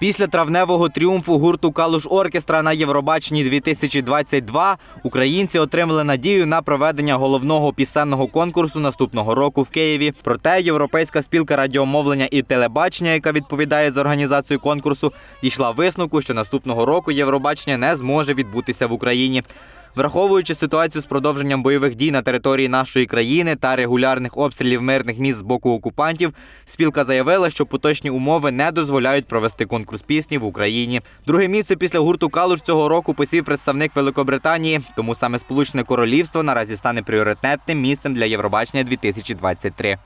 Після травневого тріумфу гурту Калуш Оркестра на Євробаченні 2022 українці отримали надію на проведення головного пісенного конкурсу наступного року в Києві. Проте Європейська спілка радіомовлення і телебачення, яка відповідає за організацію конкурсу, дійшла висновку, що наступного року Євробачення не зможе відбутися в Україні. Враховуючи ситуацію з продовженням бойових дій на території нашої країни та регулярних обстрілів мирних міст з боку окупантів, спілка заявила, що поточні умови не дозволяють провести конкурс пісні в Україні. Друге місце після гурту Калуш цього року посів представник Великобританії. Тому саме Сполучене Королівство наразі стане пріоритетним місцем для Євробачення 2023.